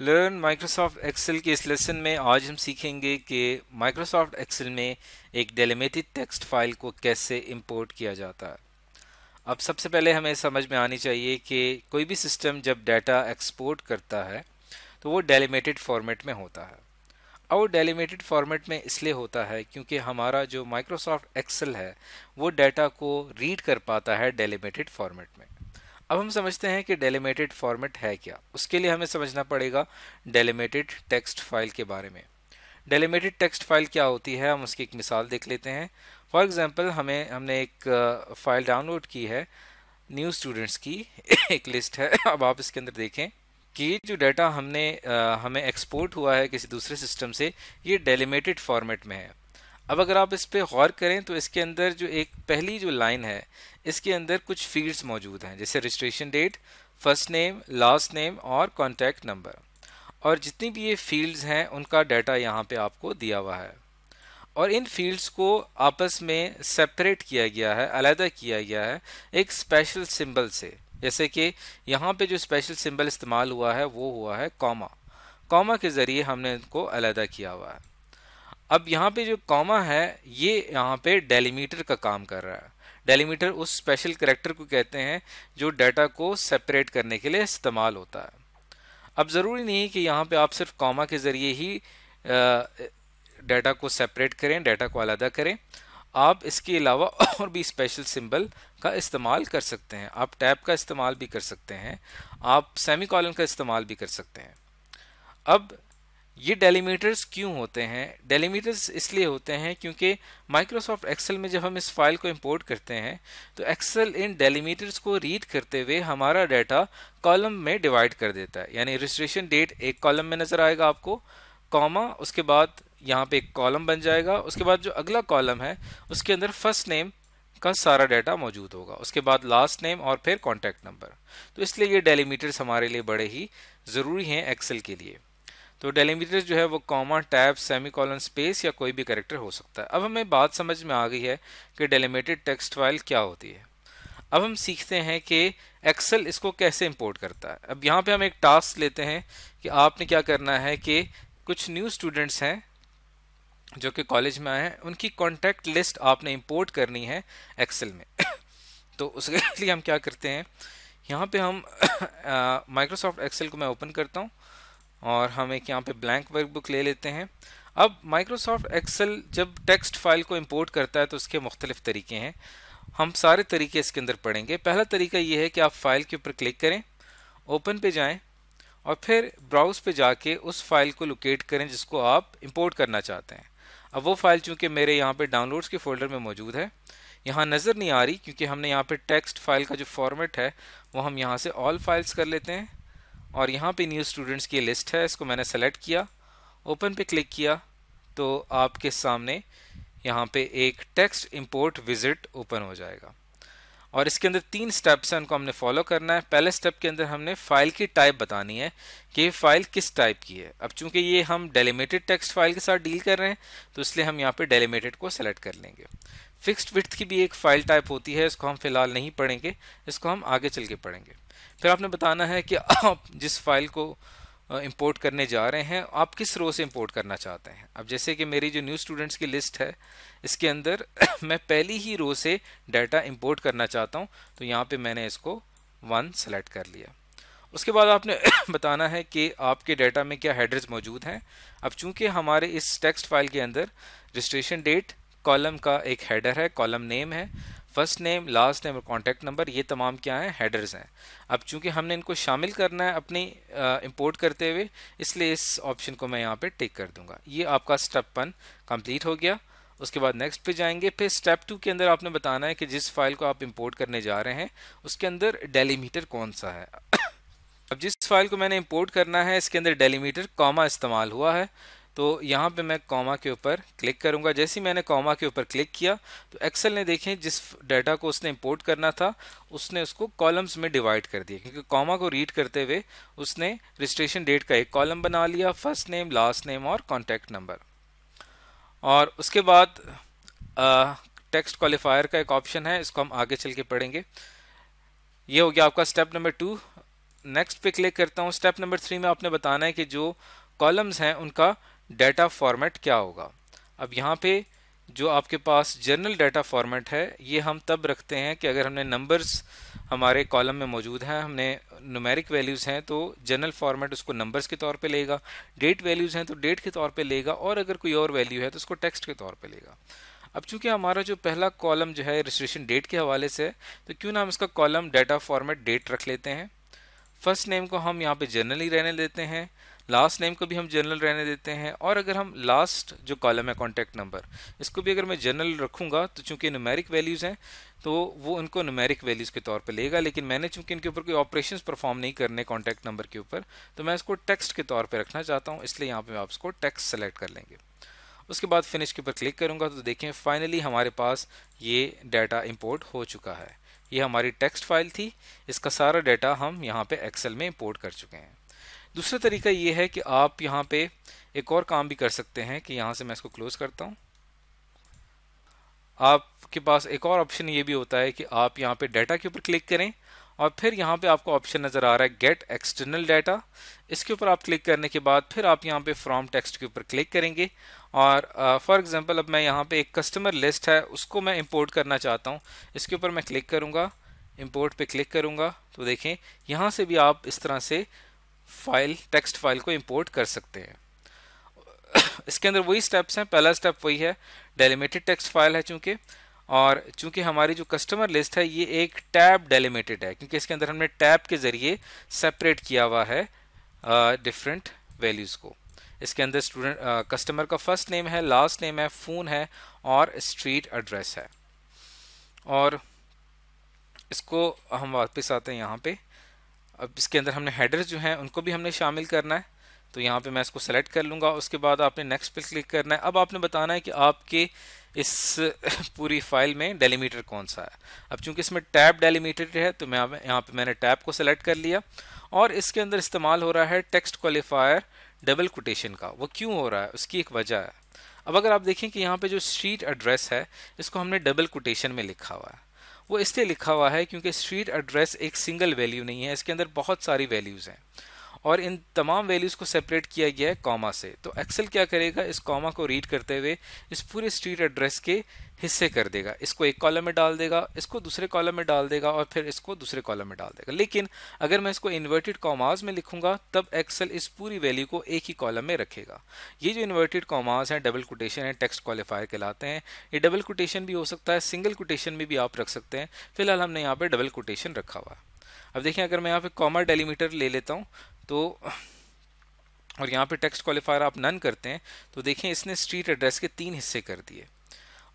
learn Microsoft Excel के इस lesson में आज हम सीखेंगे कि माइक्रोसॉफ्ट एक्सेल में एक डेलीमेटेड टेक्स्ट फाइल को कैसे इंपोर्ट किया जाता है अब सबसे पहले हमें समझ में आनी चाहिए कि कोई भी सिस्टम जब डाटा एक्सपोर्ट करता है तो वो डेलीमेटेड फॉर्मेट में होता है और डेलीमेटेड फॉर्मेट में इसलिए होता है क्योंकि हमारा जो माइक्रोसॉफ्ट एक्सेल है वो डाटा को रीड कर पाता है डेलीमेटेड फॉर्मेट में अब हम समझते हैं कि डेलीमेटेड फॉर्मेट है क्या उसके लिए हमें समझना पड़ेगा डेलीमेटेड टेक्स्ट फाइल के बारे में डेलीमेटेड टेक्स्ट फाइल क्या होती है हम उसकी एक मिसाल देख लेते हैं फॉर एग्जाम्पल हमें हमने एक फाइल डाउनलोड की है न्यू स्टूडेंट्स की एक लिस्ट है अब आप इसके अंदर देखें कि जो डाटा हमने हमें एक्सपोर्ट हुआ है किसी दूसरे सिस्टम से ये डेलीमेटेड फॉर्मेट में है अब अगर आप इस पर गौर करें तो इसके अंदर जो एक पहली जो लाइन है इसके अंदर कुछ फील्ड्स मौजूद हैं जैसे registration date first name last name और कॉन्टैक्ट नंबर और जितनी भी ये फील्ड्स हैं उनका डाटा यहाँ पे आपको दिया हुआ है और इन फील्ड्स को आपस में सेपरेट किया गया है अलहदा किया गया है एक स्पेशल सिंबल से जैसे कि यहाँ पे जो स्पेशल सिंबल इस्तेमाल हुआ है वो हुआ है कॉमा कॉमा के ज़रिए हमने इनको अलहदा किया हुआ है अब यहाँ पे जो कॉमा है ये यहाँ पे डेलीमीटर का काम कर रहा है डेलीमीटर उस स्पेशल करेक्टर को कहते हैं जो डाटा को सेपरेट करने के लिए इस्तेमाल होता है अब ज़रूरी नहीं कि यहाँ पे आप सिर्फ कॉमा के ज़रिए ही डाटा को सेपरेट करें डाटा को अलहदा करें आप इसके अलावा और भी स्पेशल सिंबल का इस्तेमाल कर सकते हैं आप टैब का इस्तेमाल भी कर सकते हैं आप सेमी कॉलन का इस्तेमाल भी कर सकते हैं अब ये डेलीमीटर्स क्यों होते हैं डेलीमीटर्स इसलिए होते हैं क्योंकि माइक्रोसॉफ्ट एक्सेल में जब हम इस फाइल को इंपोर्ट करते हैं तो एक्सेल इन डेलीमीटर्स को रीड करते हुए हमारा डाटा कॉलम में डिवाइड कर देता है यानी रजिस्ट्रेशन डेट एक कॉलम में नज़र आएगा आपको कॉमा उसके बाद यहाँ पे एक कॉलम बन जाएगा उसके बाद जो अगला कॉलम है उसके अंदर फर्स्ट नेम का सारा डाटा मौजूद होगा उसके बाद लास्ट नेम और फिर कॉन्टैक्ट नंबर तो इसलिए ये डेलीमीटर्स हमारे लिए बड़े ही ज़रूरी हैं एक्सेल के लिए तो डेलीमीटर जो है वो comma tab semicolon space या कोई भी करेक्टर हो सकता है अब हमें बात समझ में आ गई है कि डेलीमेटेड टेक्स्ट फाइल क्या होती है अब हम सीखते हैं कि एक्सेल इसको कैसे इंपोर्ट करता है अब यहाँ पे हम एक टास्क लेते हैं कि आपने क्या करना है कि कुछ न्यू स्टूडेंट्स हैं जो कि कॉलेज में आए हैं उनकी कॉन्टैक्ट लिस्ट आपने इम्पोर्ट करनी है एक्सेल में तो उसके लिए हम क्या करते हैं यहाँ पर हम माइक्रोसॉफ्ट एक्सेल को मैं ओपन करता हूँ और हम एक यहाँ पे ब्लैंक वर्कबुक ले लेते हैं अब माइक्रोसॉफ्ट एक्सेल जब टेक्स्ट फाइल को इंपोर्ट करता है तो उसके मुख्तलिफ तरीके हैं हम सारे तरीके इसके अंदर पढ़ेंगे पहला तरीका ये है कि आप फाइल के ऊपर क्लिक करें ओपन पे जाएं और फिर ब्राउज़ पे जाके उस फाइल को लोकेट करें जिसको आप इंपोर्ट करना चाहते हैं अब वो फाइल चूँकि मेरे यहाँ पे डाउनलोड्स के फोल्डर में मौजूद है यहाँ नज़र नहीं आ रही क्योंकि हमने यहाँ पे टेक्स्ट फाइल का जो फॉर्मेट है वो हम यहाँ से ऑल फाइल्स कर लेते हैं और यहाँ पे न्यू स्टूडेंट्स की लिस्ट है इसको मैंने सेलेक्ट किया ओपन पे क्लिक किया तो आपके सामने यहाँ पे एक टेक्स्ट इंपोर्ट विजिट ओपन हो जाएगा और इसके अंदर तीन स्टेप्स हैं उनको हमने फॉलो करना है पहले स्टेप के अंदर हमने फाइल की टाइप बतानी है कि फाइल किस टाइप की है अब चूंकि ये हम डेलीमेटेड टेक्स्ट फाइल के साथ डील कर रहे हैं तो इसलिए हम यहाँ पे डेलीमेटेड को सेलेक्ट कर लेंगे फिक्स्ड विथ की भी एक फाइल टाइप होती है इसको हम फिलहाल नहीं पढ़ेंगे इसको हम आगे चल के पढ़ेंगे फिर आपने बताना है कि आप जिस फाइल को इंपोर्ट करने जा रहे हैं आप किस रो से इंपोर्ट करना चाहते हैं अब जैसे कि मेरी जो न्यू स्टूडेंट्स की लिस्ट है इसके अंदर मैं पहली ही रो से डाटा इंपोर्ट करना चाहता हूं तो यहाँ पे मैंने इसको वन सेलेक्ट कर लिया उसके बाद आपने बताना है कि आपके डाटा में क्या हेडर्स मौजूद हैं अब चूंकि हमारे इस टेक्स्ट फाइल के अंदर रजिस्ट्रेशन डेट कॉलम का एक हेडर है कॉलम नेम है फर्स्ट नेम लास्ट नेम और कॉन्टैक्ट नंबर ये तमाम क्या हैं हेडर्स हैं अब चूंकि हमने इनको शामिल करना है अपनी इंपोर्ट करते हुए इसलिए इस ऑप्शन को मैं यहाँ पे टिक कर दूंगा ये आपका स्टेप वन कंप्लीट हो गया उसके बाद नेक्स्ट पे जाएंगे फिर स्टेप टू के अंदर आपने बताना है कि जिस फाइल को आप इम्पोर्ट करने जा रहे हैं उसके अंदर डेलीमीटर कौन सा है अब जिस फाइल को मैंने इम्पोर्ट करना है इसके अंदर डेलीमीटर कॉमा इस्तेमाल हुआ है तो यहाँ पे मैं कॉमा के ऊपर क्लिक करूँगा जैसे ही मैंने कॉमा के ऊपर क्लिक किया तो एक्सेल ने देखें जिस डाटा को उसने इंपोर्ट करना था उसने उसको कॉलम्स में डिवाइड कर दिया क्योंकि कॉमा को रीड करते हुए उसने रजिस्ट्रेशन डेट का एक कॉलम बना लिया फर्स्ट नेम लास्ट नेम और कॉन्टैक्ट नंबर और उसके बाद टेक्स्ट क्वालिफायर का एक ऑप्शन है इसको हम आगे चल के पढ़ेंगे ये हो गया आपका स्टेप नंबर टू नेक्स्ट पे क्लिक करता हूँ स्टेप नंबर थ्री में आपने बताना है कि जो कॉलम्स हैं उनका डाटा फॉर्मेट क्या होगा अब यहाँ पे जो आपके पास जर्नल डाटा फॉर्मेट है ये हम तब रखते हैं कि अगर हमने नंबर्स हमारे कॉलम में मौजूद हैं हमने नुमेरिक वैल्यूज़ हैं तो जर्नल फॉर्मेट उसको नंबर्स के तौर पे लेगा डेट वैल्यूज़ हैं तो डेट के तौर पे लेगा और अगर कोई और वैल्यू है तो उसको टेक्स्ट के तौर पे लेगा अब चूंकि हमारा जो पहला कॉलम जो है रजिस्ट्रेशन डेट के हवाले से है तो क्यों ना हम इसका कॉलम डाटा फॉर्मेट डेट रख लेते हैं फर्स्ट नेम को हम यहाँ पर जर्नल ही रहने देते हैं लास्ट नेम को भी हम जनरल रहने देते हैं और अगर हम लास्ट जो कॉलम है कॉन्टैक्ट नंबर इसको भी अगर मैं जनरल रखूँगा तो चूँकि नुमेरिक वैल्यूज़ हैं तो वो उनको नुमेरिक वैल्यूज़ के तौर पर लेगा लेकिन मैंने चूँकि इनके ऊपर कोई ऑपरेशन परफॉर्म नहीं करने कॉन्टैक्ट नंबर के ऊपर तो मैं इसको टेक्स्ट के तौर पर रखना चाहता हूँ इसलिए यहाँ पर आप इसको टेक्स्ट सेलेक्ट कर लेंगे उसके बाद फिनिश के ऊपर क्लिक करूँगा तो देखें फाइनली हमारे पास ये डाटा इम्पोर्ट हो चुका है ये हमारी टेक्स्ट फाइल थी इसका सारा डाटा हम यहाँ पे एक्सेल में इंपोर्ट कर चुके हैं दूसरा तरीका ये है कि आप यहाँ पे एक और काम भी कर सकते हैं कि यहाँ से मैं इसको क्लोज करता हूँ आपके पास एक और ऑप्शन ये भी होता है कि आप यहाँ पे डाटा के ऊपर क्लिक करें और फिर यहाँ पे आपको ऑप्शन नज़र आ रहा है गेट एक्सटर्नल डाटा इसके ऊपर आप क्लिक करने के बाद फिर आप यहाँ पे फ्रॉम टेक्स्ट के ऊपर क्लिक करेंगे और फॉर uh, एग्जांपल अब मैं यहाँ पे एक कस्टमर लिस्ट है उसको मैं इंपोर्ट करना चाहता हूँ इसके ऊपर मैं क्लिक करूँगा इम्पोर्ट पे क्लिक करूँगा तो देखें यहाँ से भी आप इस तरह से फाइल टेक्स्ट फाइल को इंपोर्ट कर सकते हैं इसके अंदर वही स्टेप्स हैं पहला स्टेप वही है डेलीमेटेड टेक्स्ट फाइल है चूँकि और चूंकि हमारी जो कस्टमर लिस्ट है ये एक टैब डेलीमेटेड है क्योंकि इसके अंदर हमने टैब के ज़रिए सेपरेट किया हुआ है डिफरेंट वैल्यूज़ को इसके अंदर स्टूडेंट कस्टमर का फर्स्ट नेम है लास्ट नेम है फ़ोन है और स्ट्रीट एड्रेस है और इसको हम वापस आते हैं यहाँ पे अब इसके अंदर हमने हेडर्स जो हैं उनको भी हमने शामिल करना है तो यहाँ पे मैं इसको सेलेक्ट कर लूँगा उसके बाद आपने नेक्स्ट पे क्लिक करना है अब आपने बताना है कि आपके इस पूरी फाइल में डेलीमीटर कौन सा है अब चूंकि इसमें टैब डेलीमीटर है तो मैं यहाँ पे मैंने टैब को सेलेक्ट कर लिया और इसके अंदर इस्तेमाल हो रहा है टेक्स्ट क्वालिफायर डबल कोटेशन का वो क्यों हो रहा है उसकी एक वजह है अब अगर आप देखें कि यहाँ पे जो स्ट्रीट एड्रेस है इसको हमने डबल कोटेशन में लिखा हुआ है वो इसलिए लिखा हुआ है क्योंकि स्ट्रीट एड्रेस एक सिंगल वैल्यू नहीं है इसके अंदर बहुत सारी वैल्यूज़ हैं और इन तमाम वैल्यूज़ को सेपरेट किया गया है कॉमा से तो एक्सेल क्या करेगा इस कॉमा को रीड करते हुए इस पूरे स्ट्रीट एड्रेस के हिस्से कर देगा इसको एक कॉलम में डाल देगा इसको दूसरे कॉलम में डाल देगा और फिर इसको दूसरे कॉलम में डाल देगा लेकिन अगर मैं इसको इन्वर्टेड कॉमाज में लिखूंगा तब एक्सेल इस पूरी वैल्यू को एक ही कॉलम में रखेगा ये जो इन्वर्टेड कॉमाज हैं डबल कोटेशन है टेक्स्ट क्वालिफायर कहलाते हैं ये डबल कोटेशन भी हो सकता है सिंगल कोटेशन में भी आप रख सकते हैं फिलहाल हमने यहाँ पर डबल कोटेशन रखा हुआ है अब देखिए अगर मैं यहाँ पे कॉमा डेलीमीटर ले लेता हूँ तो और यहाँ पे टेक्स्ट क्वालिफायर आप नन करते हैं तो देखें इसने स्ट्रीट एड्रेस के तीन हिस्से कर दिए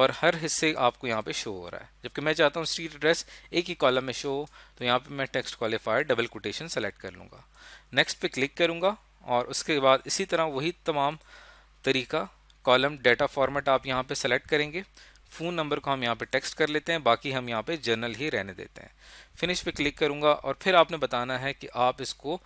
और हर हिस्से आपको यहाँ पे शो हो रहा है जबकि मैं चाहता हूँ स्ट्रीट एड्रेस एक ही कॉलम में शो हो तो यहाँ पे मैं text qualifier double quotation select कर लूँगा नेक्स्ट पे क्लिक करूँगा और उसके बाद इसी तरह वही तमाम तरीका कॉलम डेटा फॉर्मेट आप यहाँ पर सेलेक्ट करेंगे फ़ोन नंबर को हम यहाँ पर टेक्स्ट कर लेते हैं बाकी हम यहाँ पर जर्नल ही रहने देते हैं फिनिश पर क्लिक करूँगा और फिर आपने बताना है कि आप इसको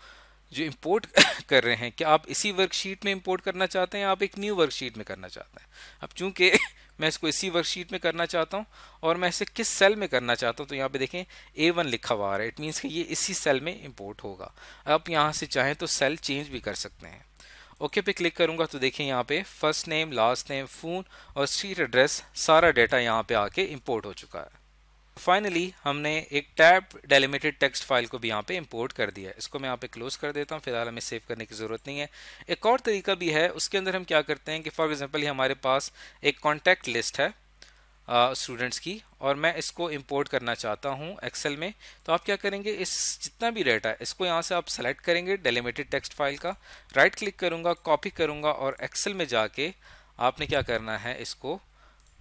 जो इम्पोर्ट कर रहे हैं क्या आप इसी वर्कशीट में इम्पोर्ट करना चाहते हैं आप एक न्यू वर्कशीट में करना चाहते हैं अब चूंकि मैं इसको इसी वर्कशीट में करना चाहता हूँ और मैं इसे किस सेल में करना चाहता हूँ तो यहाँ पे देखें ए वन लिखा हुआ आ रहा है इट मीन्स कि ये इसी सेल में इम्पोर्ट होगा आप यहाँ से चाहें तो सेल चेंज भी कर सकते हैं ओके पे क्लिक करूँगा तो देखें यहाँ पे first name last name phone और स्ट्रीट एड्रेस सारा डेटा यहाँ पे आके इम्पोर्ट हो चुका है फाइनली हमने एक टैब डेलीमेटेड टेक्स्ट फाइल को भी यहाँ पे इंपोर्ट कर दिया है इसको मैं यहाँ पे क्लोज कर देता हूँ फिलहाल हमें सेव करने की ज़रूरत नहीं है एक और तरीका भी है उसके अंदर हम क्या करते हैं कि फॉर एग्ज़ाम्पल हमारे पास एक कॉन्टैक्ट लिस्ट है स्टूडेंट्स uh, की और मैं इसको इंपोर्ट करना चाहता हूँ एक्सेल में तो आप क्या करेंगे इस जितना भी डेटा है इसको यहाँ से आप सेलेक्ट करेंगे डेलीमेटेड टेक्स्ट फाइल का राइट क्लिक करूँगा कॉपी करूँगा और एक्सेल में जाके आपने क्या करना है इसको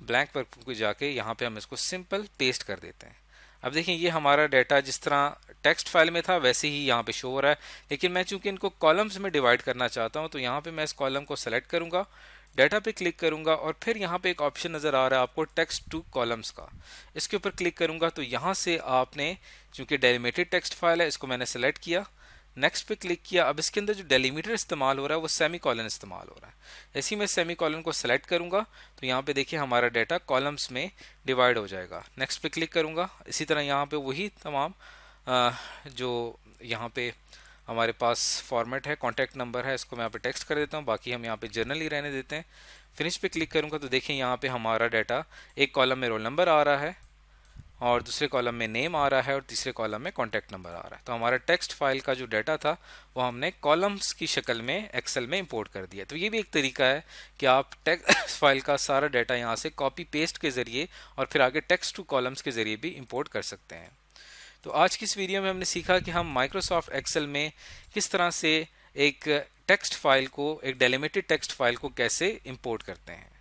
ब्लैंक पर पे जाके यहाँ पे हम इसको सिंपल पेस्ट कर देते हैं अब देखिए ये हमारा डाटा जिस तरह टेक्स्ट फाइल में था वैसे ही यहाँ पे शो हो रहा है लेकिन मैं चूंकि इनको कॉलम्स में डिवाइड करना चाहता हूँ तो यहाँ पे मैं इस कॉलम को सेलेक्ट करूँगा डाटा पे क्लिक करूँगा और फिर यहाँ पे एक ऑप्शन नज़र आ रहा है आपको टेक्स्ट टू कॉलम्स का इसके ऊपर क्लिक करूँगा तो यहाँ से आपने चूँकि डेलीमेटेड टेक्स्ट फाइल है इसको मैंने सेलेक्ट किया नेक्स्ट पे क्लिक किया अब इसके अंदर जो डेलीमीटर इस्तेमाल हो रहा है वो सेमी कॉलन इस्तेमाल हो रहा है ही में सेमी कॉलन को सेलेक्ट करूँगा तो यहाँ पे देखिए हमारा डाटा कॉलम्स में डिवाइड हो जाएगा नेक्स्ट पे क्लिक करूँगा इसी तरह यहाँ पे वही तमाम जो यहाँ पे हमारे पास फॉर्मेट है कॉन्टैक्ट नंबर है इसको मैं यहाँ पे टेक्स्ट कर देता हूँ बाकी हम यहाँ पे जर्नल ही रहने देते हैं फिनिश पे क्लिक करूँगा तो देखिए यहाँ पे हमारा डाटा एक कॉलम में रोल नंबर आ रहा है और दूसरे कॉलम में नेम आ रहा है और तीसरे कॉलम में कॉन्टैक्ट नंबर आ रहा है तो हमारा टेक्स्ट फाइल का जो डाटा था वो हमने कॉलम्स की शक्ल में एक्सेल में इंपोर्ट कर दिया तो ये भी एक तरीका है कि आप टेक्स्ट फाइल का सारा डाटा यहाँ से कॉपी पेस्ट के ज़रिए और फिर आगे टेक्स्ट टू कॉलम्स के ज़रिए भी इम्पोर्ट कर सकते हैं तो आज की इस वीडियो में हमने सीखा कि हम माइक्रोसॉफ्ट एक्सेल में किस तरह से एक टेक्स्ट फाइल को एक डेलीमेटेड टेक्स्ट फाइल को कैसे इम्पोर्ट करते हैं